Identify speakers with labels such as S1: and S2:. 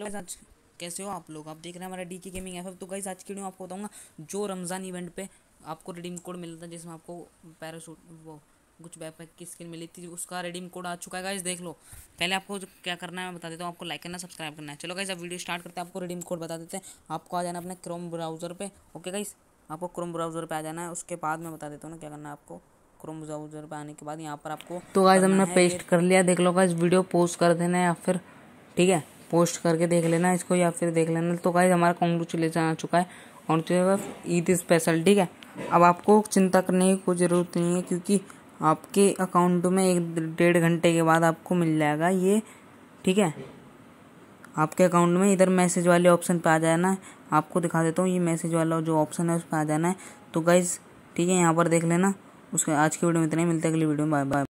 S1: hello आज कैसे हो आप लोग आप देख रहे हैं हमारा डी की गेमिंग एफ तो गाइज आज की वीडियो आपको बताऊंगा जो रमज़ान इवेंट पे आपको रिडीम कोड मिलता है जिसमें आपको पैराशूट वो कुछ बैकपैक की स्किन मिली थी उसका रिडीम कोड आ चुका है गाइज देख लो पहले आपको क्या करना है मैं बता देता हूँ आपको लाइक करना सब्सक्राइब करना है चलो गाइज आप वीडियो स्टार्ट करते हैं आपको रिडीम कोड बता देते हैं आपको आ जाना अपने क्रोम ब्राउज़र पर ओके गाइज आपको क्रोम ब्राउज़र पर आ जाना है उसके बाद मैं बता देता हूँ ना क्या करना है आपको क्रोम ब्राउज़र पर आने के बाद यहाँ पर आपको तो गाइज हमने पेस्ट कर लिया देख लो गाइज वीडियो पोस्ट कर देना है या फिर ठीक है पोस्ट करके देख लेना इसको या फिर देख लेना तो गाइज हमारा कॉन्ग्रेचुलेसन आ चुका है और ईद स्पेशल ठीक है अब आपको चिंता करने की कोई ज़रूरत नहीं है क्योंकि आपके अकाउंट में एक डेढ़ घंटे के बाद आपको मिल जाएगा ये ठीक है आपके अकाउंट में इधर मैसेज वाले ऑप्शन पे आ जाना है आपको दिखा देता हूँ ये मैसेज वाला जो ऑप्शन है उस पर आ जाना है तो गाइज़ ठीक है यहाँ पर देख लेना उसके आज की वीडियो में इतना ही मिलता है अगली वीडियो में बाय बाय